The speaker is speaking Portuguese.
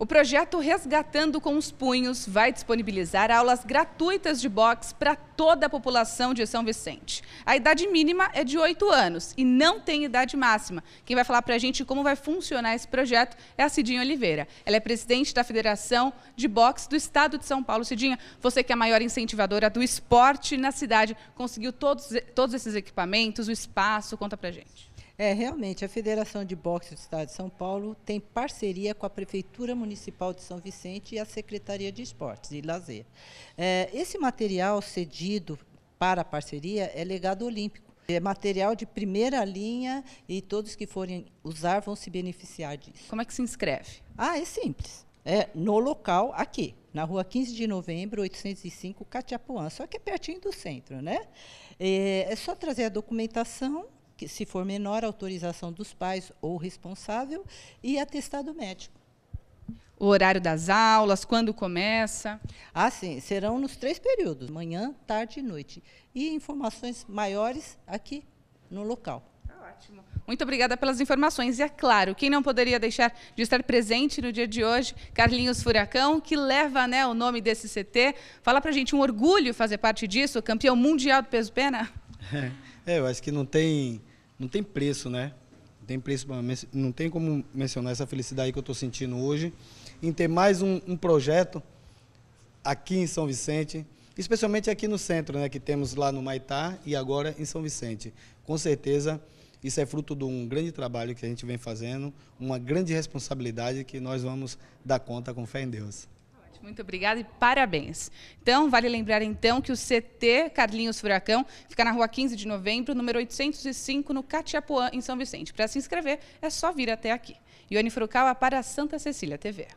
O projeto Resgatando com os Punhos vai disponibilizar aulas gratuitas de boxe para toda a população de São Vicente. A idade mínima é de 8 anos e não tem idade máxima. Quem vai falar para a gente como vai funcionar esse projeto é a Cidinha Oliveira. Ela é presidente da Federação de Boxe do Estado de São Paulo. Cidinha, você que é a maior incentivadora do esporte na cidade, conseguiu todos, todos esses equipamentos, o espaço, conta para a gente. É, realmente, a Federação de Boxe do Estado de São Paulo tem parceria com a Prefeitura Municipal de São Vicente e a Secretaria de Esportes e Lazer. É, esse material cedido para a parceria é legado olímpico. É material de primeira linha e todos que forem usar vão se beneficiar disso. Como é que se inscreve? Ah, é simples. É no local aqui, na rua 15 de novembro, 805, Catiapuã. Só que é pertinho do centro, né? É, é só trazer a documentação que se for menor autorização dos pais ou responsável, e atestado médico. O horário das aulas, quando começa? Ah, sim, serão nos três períodos, manhã, tarde e noite. E informações maiores aqui no local. Tá ótimo. Muito obrigada pelas informações. E é claro, quem não poderia deixar de estar presente no dia de hoje, Carlinhos Furacão, que leva né, o nome desse CT. Fala pra gente, um orgulho fazer parte disso, campeão mundial do peso pena? É, eu acho que não tem não tem preço, né? Não tem, preço, não tem como mencionar essa felicidade que eu estou sentindo hoje em ter mais um, um, projeto aqui em São Vicente, especialmente aqui no centro, né, que temos lá no Maitá e agora em São Vicente. Com certeza, isso é fruto de um grande trabalho que a gente vem fazendo, uma grande responsabilidade que nós vamos dar conta com fé em Deus. Muito obrigada e parabéns. Então, vale lembrar então que o CT Carlinhos Furacão fica na rua 15 de novembro, número 805, no Catiapuã, em São Vicente. Para se inscrever, é só vir até aqui. Ione Frucal para a Santa Cecília TV.